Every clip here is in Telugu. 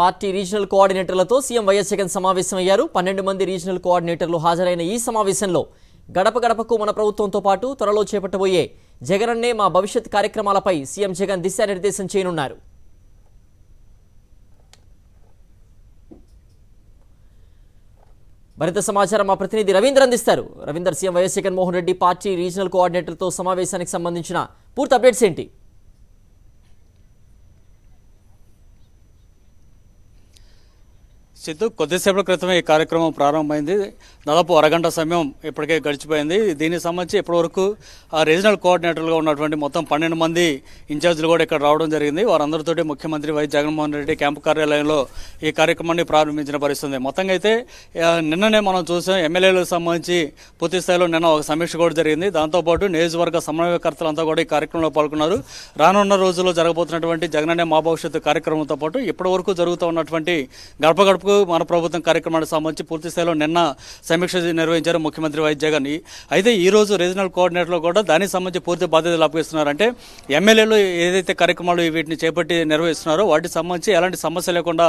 పార్టీ రీజనల్ కోఆర్డినేటర్లతో సీఎం వైఎస్ జగన్ సమావేశమయ్యారు పన్నెండు మంది రీజనల్ కోఆర్డినేటర్లు హాజరైన ఈ సమావేశంలో గడప గడపకు మన ప్రభుత్వంతో పాటు త్వరలో చేపట్టబోయే జగనన్నే మా భవిష్యత్ కార్యక్రమాలపై సీఎం జగన్ దిశానిర్దేశం చేయనున్నారు మరింత సమాచారం మా ప్రతినిధి రవీంద్ర అందిస్తారు Ravinder CM Y S Jaganmohan Reddy party regional కోఆర్డినేటర్తో సమావేశానికి సంబంధించిన పూర్తి అప్డేట్స్ ఏంటి సిద్ధు కొద్దిసేపటి క్రితమే ఈ కార్యక్రమం ప్రారంభమైంది దాదాపు అరగంట సమయం ఇప్పటికే గడిచిపోయింది దీనికి సంబంధించి ఇప్పటివరకు రీజనల్ కోఆర్డినేటర్గా ఉన్నటువంటి మొత్తం పన్నెండు మంది ఇన్ఛార్జీలు కూడా ఇక్కడ రావడం జరిగింది వారందరితోటి ముఖ్యమంత్రి వైఎస్ జగన్మోహన్ రెడ్డి క్యాంపు కార్యాలయంలో ఈ కార్యక్రమాన్ని ప్రారంభించిన పరిస్థితుంది మొత్తంగా అయితే నిన్ననే మనం చూసాం ఎమ్మెల్యేలకు సంబంధించి పూర్తి స్థాయిలో నిన్న ఒక సమీక్ష కూడా జరిగింది దాంతోపాటు నియోజకవర్గ సమన్వయకర్తలంతా కూడా ఈ కార్యక్రమంలో పాల్గొన్నారు రానున్న రోజుల్లో జరగబోతున్నటువంటి జగననే మా భవిష్యత్తు కార్యక్రమంతో పాటు ఇప్పటివరకు జరుగుతూ ఉన్నటువంటి గడప గడపకు మేరకు మన ప్రభుత్వం కార్యక్రమానికి సంబంధించి పూర్తి నిన్న సమీక్ష నిర్వహించారు ముఖ్యమంత్రి వైద్య జగన్ అయితే ఈ రోజు రీజనల్ కోఆర్డినేటర్లు కూడా దానికి సంబంధించి పూర్తి బాధ్యతలు అప్పగిస్తున్నారంటే ఎమ్మెల్యేలు ఏదైతే కార్యక్రమాలు వీటిని చేపట్టి నిర్వహిస్తున్నారో వాటికి సంబంధించి ఎలాంటి సమస్య లేకుండా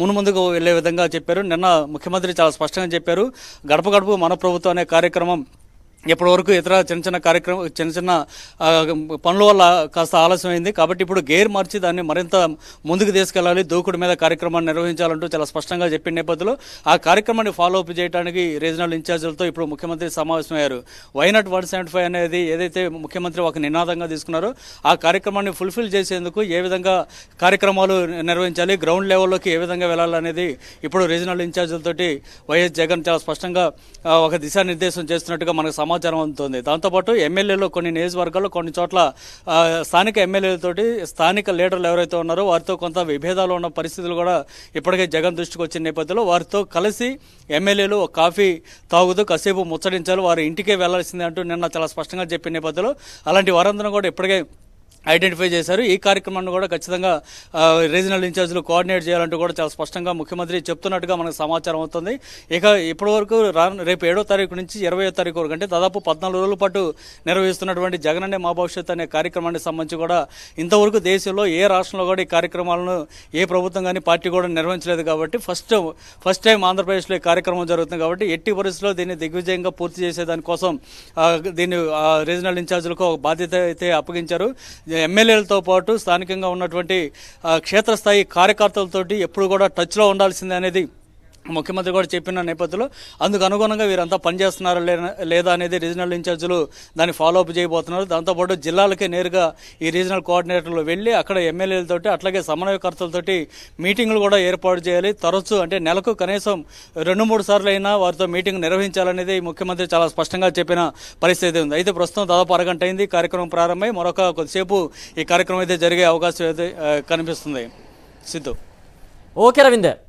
మున్ముందుకు వెళ్లే విధంగా చెప్పారు నిన్న ముఖ్యమంత్రి చాలా స్పష్టంగా చెప్పారు గడప గడప మన ప్రభుత్వం అనే కార్యక్రమం ఇప్పటి వరకు ఇతర చిన్న చిన్న కార్యక్రమం చిన్న చిన్న పనుల వల్ల కాస్త ఆలస్యమైంది కాబట్టి ఇప్పుడు గేర్ మార్చి దాన్ని మరింత ముందుకు తీసుకెళ్లాలి దూకుడు మీద కార్యక్రమాన్ని నిర్వహించాలంటూ చాలా స్పష్టంగా చెప్పిన నేపథ్యంలో ఆ కార్యక్రమాన్ని ఫాలో అప్ చేయడానికి రీజనల్ ఇన్ఛార్జీలతో ఇప్పుడు ముఖ్యమంత్రి సమావేశమయ్యారు వైనాట్ వన్ సెవెంటీ ఫైవ్ అనేది ఏదైతే ముఖ్యమంత్రి ఒక నినాదంగా తీసుకున్నారో ఆ కార్యక్రమాన్ని ఫుల్ఫిల్ చేసేందుకు ఏ విధంగా కార్యక్రమాలు నిర్వహించాలి గ్రౌండ్ లెవెల్లోకి ఏ విధంగా వెళ్ళాలనేది ఇప్పుడు రీజనల్ ఇన్ఛార్జీలతోటి వైఎస్ జగన్ చాలా స్పష్టంగా ఒక దిశానిర్దేశం చేస్తున్నట్టుగా మనకు సమాచారం అందుతుంది దాంతోపాటు ఎమ్మెల్యేలు కొన్ని నియోజకవర్గాల్లో కొన్ని చోట్ల స్థానిక ఎమ్మెల్యేలతోటి స్థానిక లీడర్లు ఎవరైతే ఉన్నారో వారితో కొంత విభేదాలు ఉన్న పరిస్థితులు కూడా ఇప్పటికే జగన్ దృష్టికి వచ్చిన నేపథ్యంలో వారితో కలిసి ఎమ్మెల్యేలు కాఫీ తాగుతూ కాసేపు ముచ్చడించాలి వారు ఇంటికే వెళ్లాల్సిందే అంటూ నిన్న చాలా స్పష్టంగా చెప్పిన నేపథ్యంలో అలాంటి వారందరూ కూడా ఇప్పటికే ఐడెంటిఫై చేశారు ఈ కార్యక్రమాన్ని కూడా ఖచ్చితంగా రీజనల్ ఇన్ఛార్జీలు కోఆర్డినేట్ చేయాలంటూ కూడా చాలా స్పష్టంగా ముఖ్యమంత్రి చెప్తున్నట్టుగా మనకు సమాచారం అవుతుంది ఇక ఇప్పటివరకు రేపు ఏడో తారీఖు నుంచి ఇరవై తారీఖు వరకు అంటే దాదాపు పద్నాలుగు రోజుల పాటు నిర్వహిస్తున్నటువంటి జగనన్నే మా భవిష్యత్ అనే కార్యక్రమానికి సంబంధించి కూడా ఇంతవరకు దేశంలో ఏ రాష్ట్రంలో కూడా ఈ కార్యక్రమాలను ఏ ప్రభుత్వం కానీ పార్టీ కూడా నిర్వహించలేదు కాబట్టి ఫస్ట్ ఫస్ట్ టైం ఆంధ్రప్రదేశ్లో ఈ కార్యక్రమం జరుగుతుంది కాబట్టి ఎట్టి పరిస్థితుల్లో దీన్ని దిగ్విజయంగా పూర్తి చేసేదానికోసం దీన్ని రీజనల్ ఇన్ఛార్జీలకు ఒక బాధ్యత అయితే అప్పగించారు ఎమ్మెల్యేలతో పాటు స్థానికంగా ఉన్నటువంటి క్షేత్రస్థాయి కార్యకర్తలతోటి ఎప్పుడు కూడా టచ్లో ఉండాల్సిందే అనేది ముఖ్యమంత్రి కూడా చెప్పిన నేపథ్యంలో అందుకు అనుగుణంగా వీరంతా పనిచేస్తున్నారా లేదా అనేది రీజనల్ ఇన్ఛార్జీలు దాన్ని ఫాలో అప్ చేయబోతున్నారు దాంతోపాటు జిల్లాలకే నేరుగా ఈ రీజనల్ కోఆర్డినేటర్లు వెళ్ళి అక్కడ ఎమ్మెల్యేలతోటి అట్లాగే సమన్వయకర్తలతోటి మీటింగ్లు కూడా ఏర్పాటు చేయాలి తరచు అంటే నెలకు కనీసం రెండు మూడు సార్లు అయినా వారితో మీటింగ్ నిర్వహించాలనేది ముఖ్యమంత్రి చాలా స్పష్టంగా చెప్పిన పరిస్థితి ఉంది అయితే ప్రస్తుతం దాదాపు అరగంట అయింది కార్యక్రమం ప్రారంభమై మరొక కొద్దిసేపు ఈ కార్యక్రమం అయితే జరిగే అవకాశం అయితే కనిపిస్తుంది సిద్ధు ఓకే రవీందర్